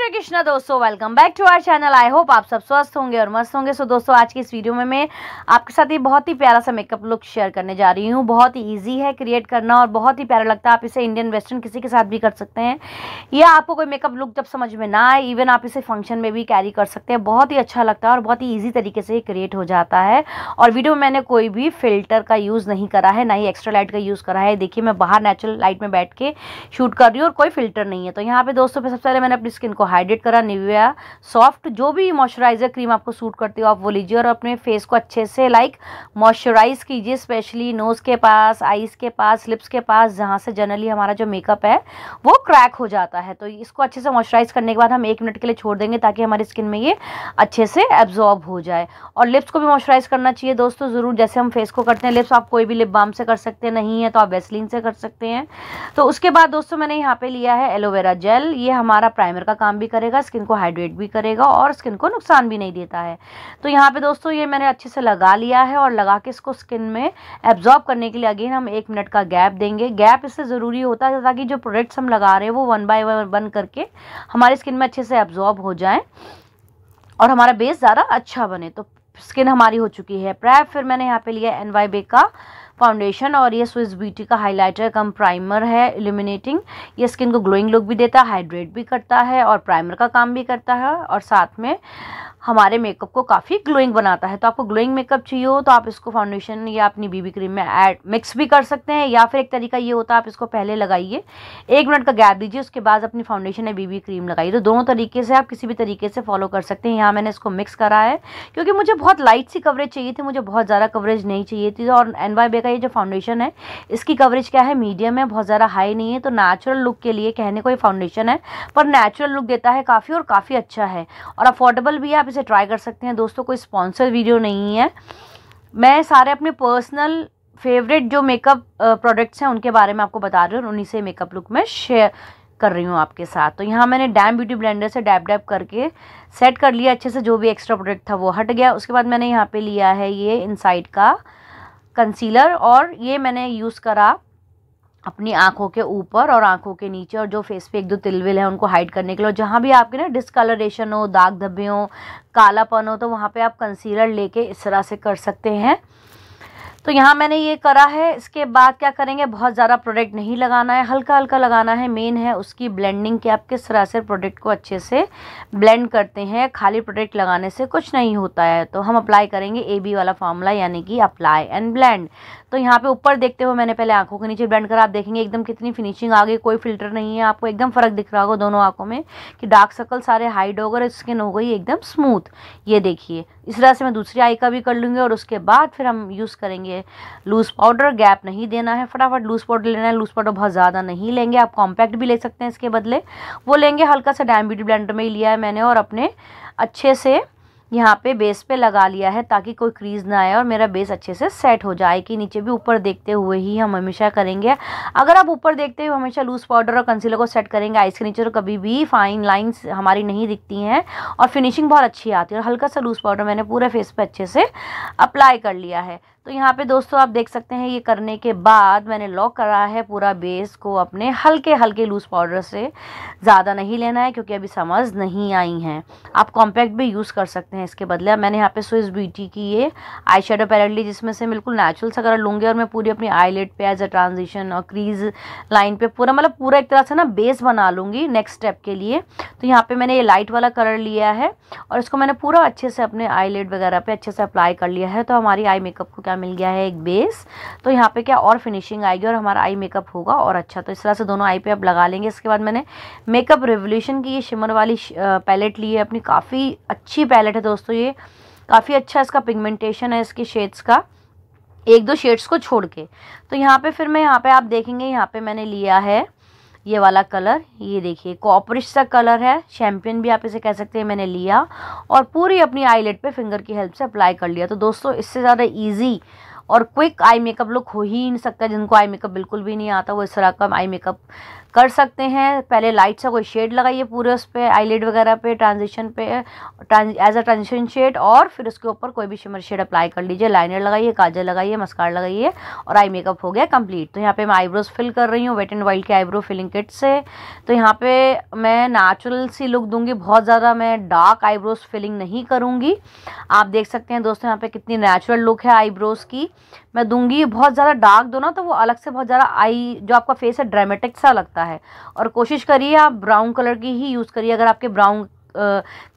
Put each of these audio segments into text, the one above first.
श्री कृष्णा दोस्तों welcome back to our channel I hope आप सब स्वस्थ होंगे और मस्त होंगे सो दोस्तों आज की इस वीडियो में मैं आपके साथ ही बहुत ही प्यारा सा मेकअप लुक शेयर करने जा रही हूँ बहुत ही ईजी है क्रिएट करना और बहुत ही प्यारा लगता है आप इसे इंडियन वेस्टर्न किसी के साथ भी कर सकते हैं या आपको कोई मेकअप लुक जब समझ में ना आए इवन आप इसे फंक्शन में भी कैरी कर सकते हैं बहुत ही अच्छा लगता है और बहुत ही ईजी तरीके से क्रिएट हो जाता है और वीडियो में मैंने कोई भी फिल्टर का यूज़ नहीं करा है ना ही एक्स्ट्रा लाइट का यूज़ करा है देखिए मैं बाहर नेचुरल लाइट में बैठ के शूट कर रही हूँ और कोई फिल्टर नहीं है तो यहाँ पर दोस्तों सबसे पहले मैंने अपनी स्किन को हाइड्रेट करा निविया सॉफ्ट जो भी मॉइस्चराइज़र क्रीम आपको सूट करती हो आप वो लीजिए और अपने फेस को अच्छे से लाइक मॉइस्चराइज़ कीजिए स्पेशली नोज़ के पास आइज के पास लिप्स के पास जहाँ से जनरली हमारा जो मेकअप है वो क्रैक हो जाता है तो इसको अच्छे से मॉइस्चराइज़ करने के बाद हम एक मिनट के लिए छोड़ देंगे ताकि हमारी स्किन में ये अच्छे से एब्जॉर्ब हो जाए और लिप्स को भी मॉइस्चराइज़ करना चाहिए दोस्तों ज़रूर जैसे हम फेस को करते हैं लिप्स आप कोई भी लिप बाम से कर सकते हैं नहीं है तो आप वेस्लिन से कर सकते हैं तो उसके बाद दोस्तों मैंने यहाँ पे लिया है एलोवेरा जेल ये हमारा प्राइमर का काम भी करेगा स्किन को हाइड्रेट भी करेगा और स्किन को नुकसान भी नहीं देता है तो यहाँ पे दोस्तों ये मैंने अच्छे से लगा लिया है और लगा के इसको स्किन में एब्जॉर्ब करने के लिए अगेन हम एक मिनट का गैप देंगे गैप इससे ज़रूरी होता है ताकि जो प्रोडक्ट्स हम लगा रहे हैं वो वन बाय वन करके हमारी स्किन में अच्छे से एब्जॉर्ब हो जाएँ और हमारा बेस ज़्यादा अच्छा बने तो स्किन हमारी हो चुकी है प्रैप फिर मैंने यहाँ पे लिया एन वाई बे का फाउंडेशन और ये स्विस ब्यूटी का हाइलाइटर कम प्राइमर है इल्यूमिनेटिंग ये स्किन को ग्लोइंग लुक भी देता है हाइड्रेट भी करता है और प्राइमर का काम भी करता है और साथ में हमारे मेकअप को काफ़ी ग्लोइंग बनाता है तो आपको ग्लोइंग मेकअप चाहिए हो तो आप इसको फाउंडेशन या अपनी बीबी क्रीम में ऐड मिक्स भी कर सकते हैं या फिर एक तरीका ये होता है आप इसको पहले लगाइए एक मिनट का गैप दीजिए उसके बाद अपनी फाउंडेशन या बीबी क्रीम लगाइए तो दोनों तरीके से आप किसी भी तरीके से फॉलो कर सकते हैं यहाँ मैंने इसको मिक्स करा है क्योंकि मुझे बहुत लाइट सी कवरेज चाहिए थी मुझे बहुत ज़्यादा कवरेज नहीं चाहिए थी और एन का ये जो फाउंडेशन है इसकी कवरेज क्या है मीडियम है बहुत ज़्यादा हाई नहीं है तो नेचुरल लुक के लिए कहने को ये फाउंडेशन है पर नेचुरल लुक देता है काफ़ी और काफ़ी अच्छा है और अफोर्डेबल भी है आप इसे ट्राई कर सकते हैं दोस्तों कोई स्पॉन्सर वीडियो नहीं है मैं सारे अपने पर्सनल फेवरेट जो मेकअप प्रोडक्ट्स हैं उनके बारे में आपको बता रही हूँ और उन्हीं से मेकअप लुक में शेयर कर रही हूँ आपके साथ तो यहाँ मैंने डैम ब्यूटी ब्लेंडर से डैप डैप करके सेट कर लिया अच्छे से जो भी एक्स्ट्रा प्रोडक्ट था वो हट गया उसके बाद मैंने यहाँ पे लिया है ये इनसाइड का कंसीलर और ये मैंने यूज़ करा अपनी आंखों के ऊपर और आंखों के नीचे और जो फेस पे एक दो तिलविल है उनको हाइड करने के लिए और जहाँ भी आपके ना डिसकलरेशन हो दाग धब्बे हो कालापन हो तो वहाँ पे आप कंसीलर लेके इस तरह से कर सकते हैं तो यहाँ मैंने ये करा है इसके बाद क्या करेंगे बहुत ज़्यादा प्रोडक्ट नहीं लगाना है हल्का हल्का लगाना है मेन है उसकी ब्लेंडिंग कि आप किस तरह से प्रोडक्ट को अच्छे से ब्लेंड करते हैं खाली प्रोडक्ट लगाने से कुछ नहीं होता है तो हम अप्लाई करेंगे ए बी वाला फार्मूला यानी कि अप्लाई एंड ब्लेंड तो यहाँ पे ऊपर देखते हुए मैंने पहले आंखों के नीचे ब्लेंड करा आप देखेंगे एकदम कितनी फिनिशिंग आ गई कोई फिल्टर नहीं है आपको एकदम फ़र्क दिख रहा होगा दोनों आंखों में कि डार्क सर्कल सारे हाइड हो गए स्किन हो गई एकदम स्मूथ ये देखिए इस तरह से मैं दूसरी आई का भी कर लूँगी और उसके बाद फिर हम यूज़ करेंगे लेंगे लूज़ पाउडर गैप नहीं देना है फटाफट लूज़ पाउडर लेना है लूज़ पाउडर बहुत ज़्यादा नहीं लेंगे आप कॉम्पैक्ट भी ले सकते हैं इसके बदले वो लेंगे हल्का सा डैम ब्यूटी ब्लेंडर में ही लिया है मैंने और अपने अच्छे से यहाँ पे बेस पे लगा लिया है ताकि कोई क्रीज ना आए और मेरा बेस अच्छे से सेट हो जाए कि नीचे भी ऊपर देखते हुए ही हम हमेशा करेंगे अगर आप ऊपर देखते हुए हमेशा लूज़ पाउडर और कंसीलर को सेट करेंगे आइस के नीचे तो कभी भी फाइन लाइंस हमारी नहीं दिखती हैं और फिनिशिंग बहुत अच्छी आती है और हल्का सा लूज़ पाउडर मैंने पूरे फेस पर अच्छे से अप्लाई कर लिया है तो यहाँ पे दोस्तों आप देख सकते हैं ये करने के बाद मैंने लॉक करा है पूरा बेस को अपने हल्के हल्के लूज़ पाउडर से ज़्यादा नहीं लेना है क्योंकि अभी समझ नहीं आई हैं आप कॉम्पैक्ट भी यूज़ कर सकते हैं इसके बदले मैंने यहाँ पे स्विस ब्यूटी की ये आई शेडो पैलेट जिसमें से बिल्कुल नेचुरल सा कलर लूँगी और मैं पूरी अपनी आईलेट पर एज अ ट्रांजिशन और क्रीज लाइन पर पूरा मतलब पूरा एक तरह से ना बेस बना लूँगी नेक्स्ट स्टेप के लिए तो यहाँ पर मैंने ये लाइट वाला कलर लिया है और इसको मैंने पूरा अच्छे से अपने आईलेट वगैरह पर अच्छे से अप्लाई कर लिया है तो हमारी आई मेकअप को का मिल गया है एक बेस तो यहाँ पे क्या और फिनिशिंग आएगी और हमारा आई मेकअप होगा और अच्छा तो इस तरह से दोनों आई पे आप लगा लेंगे इसके बाद मैंने मेकअप रेवोल्यूशन की ये शिमर वाली पैलेट ली है अपनी काफ़ी अच्छी पैलेट है दोस्तों ये काफ़ी अच्छा इसका पिगमेंटेशन है इसके शेड्स का एक दो शेड्स को छोड़ के तो यहाँ पर फिर मैं यहाँ पर आप देखेंगे यहाँ पर मैंने लिया है ये वाला कलर ये देखिए कॉपरिश सा कलर है शैम्पियन भी आप इसे कह सकते हैं मैंने लिया और पूरी अपनी आईलेट पे फिंगर की हेल्प से अप्लाई कर लिया तो दोस्तों इससे ज़्यादा ईजी और क्विक आई मेकअप लुक हो ही नहीं सकता जिनको आई मेकअप बिल्कुल भी नहीं आता वो इस तरह का आई मेकअप कर सकते हैं पहले लाइट सा कोई शेड लगाइए पूरे उस पर आईलेट वगैरह पे ट्रांजिशन पे एज अ ट्रांजिशन शेड और फिर उसके ऊपर कोई भी शिमर शेड अप्लाई कर लीजिए लाइनर लगाइए काजल लगाइए मस्कार लगाइए और आई मेकअप हो गया कंप्लीट तो यहाँ पे मैं आईब्रोज फिल कर रही हूँ वेट एंड वाइल्ड के आईब्रो फिलिंग किट से तो यहाँ पे मैं नेचुरल सी लुक दूंगी बहुत ज़्यादा मैं डार्क आईब्रोज फिलिंग नहीं करूँगी आप देख सकते हैं दोस्तों यहाँ पे कितनी नेचुरल लुक है आईब्रोज की मैं दूंगी बहुत ज़्यादा डार्क दो ना तो वो अलग से बहुत ज़्यादा आई जो आपका फेस है ड्रामेटिक सा लगता है होता है और कोशिश करिए आप ब्राउन कलर की ही यूज़ करिए अगर आपके ब्राउन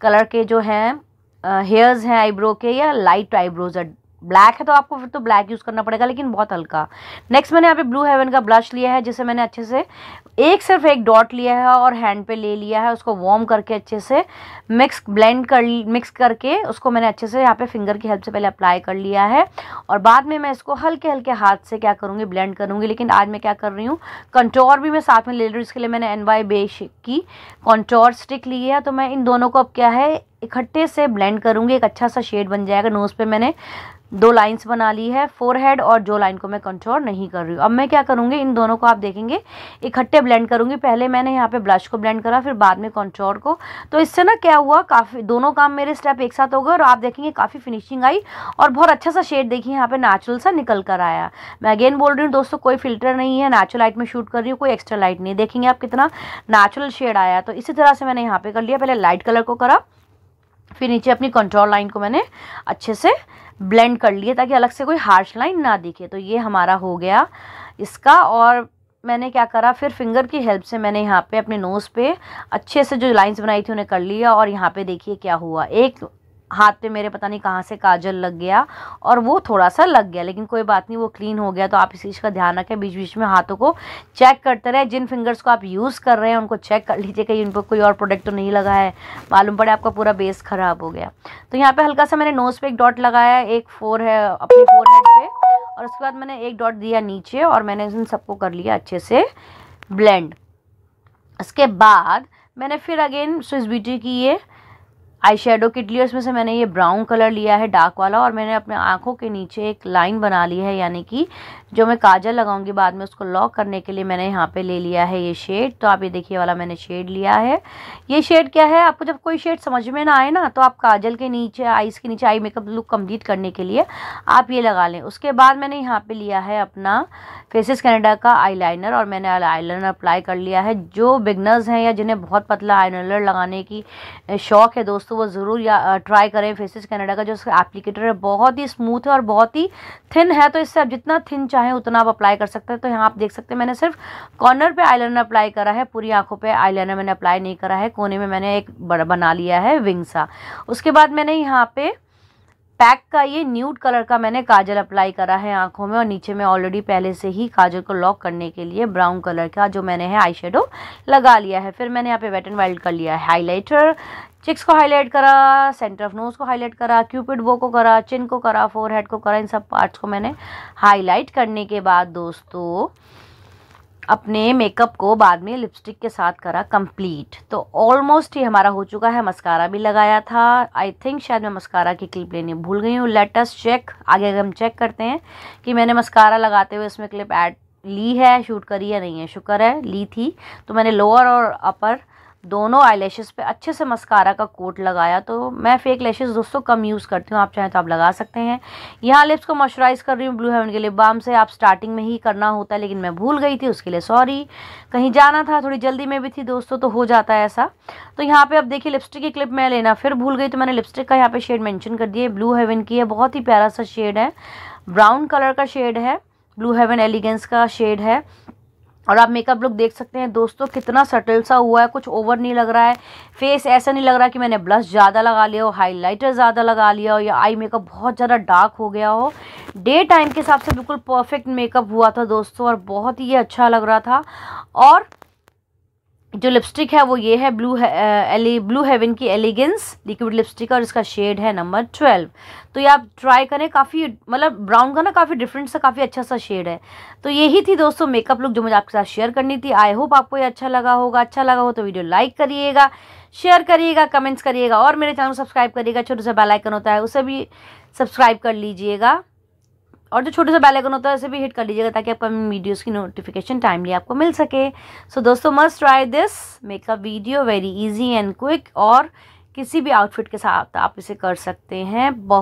कलर के जो हैं हेयर्स हैं आईब्रो के या लाइट आईब्रोज ब्लैक है तो आपको फिर तो ब्लैक यूज़ करना पड़ेगा लेकिन बहुत हल्का नेक्स्ट मैंने यहाँ पे ब्लू हेवन का ब्लश लिया है जिसे मैंने अच्छे से एक सिर्फ एक डॉट लिया है और हैंड पे ले लिया है उसको वॉर्म करके अच्छे से मिक्स ब्लेंड कर मिक्स करके उसको मैंने अच्छे से यहाँ पे फिंगर की हेल्प से पहले अप्लाई कर लिया है और बाद में मैं इसको हल्के हल्के हाथ से क्या करूँगी ब्लेंड करूँगी लेकिन आज मैं क्या कर रही हूँ कंटोर भी मैं साथ में ले रही हूँ इसके लिए मैंने एन वाई बेश की कंटोर स्टिक ली है तो मैं इन दोनों को अब क्या है इकट्ठे से ब्लेंड करूँगी एक अच्छा सा शेड बन जाएगा नोज़ पर मैंने दो लाइंस बना ली है फोर हेड और जो लाइन को मैं कंट्रोल नहीं कर रही हूँ अब मैं क्या करूँगी इन दोनों को आप देखेंगे इकट्ठे ब्लेंड करूँगी पहले मैंने यहाँ पे ब्लश को ब्लेंड करा फिर बाद में कंट्रोल को तो इससे ना क्या हुआ काफ़ी दोनों काम मेरे स्टेप एक साथ हो गए और आप देखेंगे काफ़ी फिनिशिंग आई और बहुत अच्छा सा शेड देखिए यहाँ पर नेचुरल सा निकल कर आया मैं अगेन बोल रही हूँ दोस्तों कोई फिल्टर नहीं है नेचुरल लाइट में शूट कर रही हूँ कोई एक्स्ट्रा लाइट नहीं देखेंगे आप कितना नेचुरल शेड आया तो इसी तरह से मैंने यहाँ पर कर लिया पहले लाइट कलर को करा फिर नीचे अपनी कंट्रोल लाइन को मैंने अच्छे से ब्लेंड कर लिए ताकि अलग से कोई हार्श लाइन ना दिखे तो ये हमारा हो गया इसका और मैंने क्या करा फिर फिंगर की हेल्प से मैंने यहाँ पे अपने नोज़ पे अच्छे से जो लाइंस बनाई थी उन्हें कर लिया और यहाँ पे देखिए क्या हुआ एक हाथ पे मेरे पता नहीं कहाँ से काजल लग गया और वो थोड़ा सा लग गया लेकिन कोई बात नहीं वो क्लीन हो गया तो आप इस चीज़ का ध्यान रखें बीच बीच में हाथों को चेक करते रहे जिन फिंगर्स को आप यूज़ कर रहे हैं उनको चेक कर लीजिए कहीं उन पर कोई और प्रोडक्ट तो नहीं लगा है मालूम पड़े आपका पूरा बेस ख़राब हो गया तो यहाँ पर हल्का सा मैंने नोज़ पर एक डॉट लगाया एक फोर है अपने फोर हेड पर और उसके बाद मैंने एक डॉट दिया नीचे और मैंने इन सबको कर लिया अच्छे से ब्लेंड उसके बाद मैंने फिर अगेन स्विस ब्यूटी की ये आई शेडो किट लिया उसमें से मैंने ये ब्राउन कलर लिया है डार्क वाला और मैंने अपने आँखों के नीचे एक लाइन बना ली है यानी कि जो मैं काजल लगाऊंगी बाद में उसको लॉक करने के लिए मैंने यहाँ पे ले लिया है ये शेड तो आप ये देखिए वाला मैंने शेड लिया है ये शेड क्या है आपको जब कोई शेड समझ में ना आए ना तो आप काजल के नीचे आइस के नीचे आई मेकअप लुक कम्प्लीट करने के लिए आप ये लगा लें उसके बाद मैंने यहाँ पर लिया है अपना फेसिस कैनेडा का आई और मैंने आई अप्लाई कर लिया है जो बिगनर्स हैं या जिन्हें बहुत पतला आई लगाने की शौक़ है दोस्तों सो तो वो ज़रूर या ट्राई करें फेसिस कैनेडा का जो उसका एप्लीकेटर है बहुत ही स्मूथ है और बहुत ही थिन है तो इससे आप जितना थिन चाहें उतना आप अप्लाई कर सकते हैं तो यहाँ आप देख सकते हैं मैंने सिर्फ कॉर्नर पे आई अप्लाई करा है पूरी आंखों पर आई मैंने अप्लाई नहीं करा है कोने में मैंने एक बना लिया है विंग सा उसके बाद मैंने यहाँ पे पैक का ये न्यूड कलर का मैंने काजल अप्लाई करा है आंखों में और नीचे में ऑलरेडी पहले से ही काजल को लॉक करने के लिए ब्राउन कलर का जो मैंने है आई लगा लिया है फिर मैंने यहाँ पे वेट एंड वाइल्ड कर लिया है हाइलाइटर चिक्स को हाईलाइट करा सेंटर ऑफ नोज़ को हाईलाइट करा क्यूपिड वो को करा चिन को करा फोर हेड को करा इन सब पार्ट्स को मैंने हाईलाइट करने के बाद दोस्तों अपने मेकअप को बाद में लिपस्टिक के साथ करा कंप्लीट तो ऑलमोस्ट ही हमारा हो चुका है मस्कारा भी लगाया था आई थिंक शायद मैं मस्कारा की क्लिप लेनी भूल गई हूँ लेटस चेक आगे हम चेक करते हैं कि मैंने मस्कारा लगाते हुए इसमें क्लिप ऐड ली है शूट करी या नहीं है शुक्र है ली थी तो मैंने लोअर और अपर दोनों आई पे अच्छे से मस्कारा का कोट लगाया तो मैं फेक लैशेस दोस्तों कम यूज़ करती हूँ आप चाहें तो आप लगा सकते हैं यहाँ लिप्स को मॉइस्चराइज कर रही हूँ ब्लू हेवन के लिप बाम से आप स्टार्टिंग में ही करना होता है लेकिन मैं भूल गई थी उसके लिए सॉरी कहीं जाना था थोड़ी जल्दी में भी थी दोस्तों तो हो जाता है ऐसा तो यहाँ पर आप देखिए लिपस्टिक की क्लिप मैं लेना फिर भूल गई तो मैंने लिपस्टिक का यहाँ पर शेड मैंशन कर दिया ब्लू हेवन की है बहुत ही प्यारा सा शेड है ब्राउन कलर का शेड है ब्लू हेवन एलिगेंस का शेड है और आप मेकअप लुक देख सकते हैं दोस्तों कितना सटल सा हुआ है कुछ ओवर नहीं लग रहा है फेस ऐसा नहीं लग रहा कि मैंने ब्लश ज़्यादा लगा लिया हो हाइलाइटर ज़्यादा लगा लिया हो या आई मेकअप बहुत ज़्यादा डार्क हो गया हो डे टाइम के हिसाब से बिल्कुल परफेक्ट मेकअप हुआ था दोस्तों और बहुत ही अच्छा लग रहा था और जो लिपस्टिक है वो ये है ब्लू एली ब्लू हेवन की एलिगेंस लिक्विड लिपस्टिक और इसका शेड है नंबर ट्वेल्व तो ये आप ट्राई करें काफ़ी मतलब ब्राउन का ना काफ़ी डिफरेंट सा काफ़ी अच्छा सा शेड है तो यही थी दोस्तों मेकअप लुक जो मुझे आपके साथ शेयर करनी थी आई होप आपको ये अच्छा लगा होगा अच्छा लगा हो तो वीडियो लाइक करिएगा शेयर करिएगा कमेंट्स करिएगा और मेरे चैनल सब्सक्राइब करिएगा छोटे सा बेलाइकन होता है उसे भी सब्सक्राइब कर लीजिएगा और जो छोटे सा बेल आइकन होता है उसे भी हिट कर लीजिएगा ताकि आपको वीडियोस की नोटिफिकेशन टाइमली आपको मिल सके सो so, दोस्तों must try this make a video very easy and quick और किसी भी आउटफिट के साथ आप इसे कर सकते हैं बहुत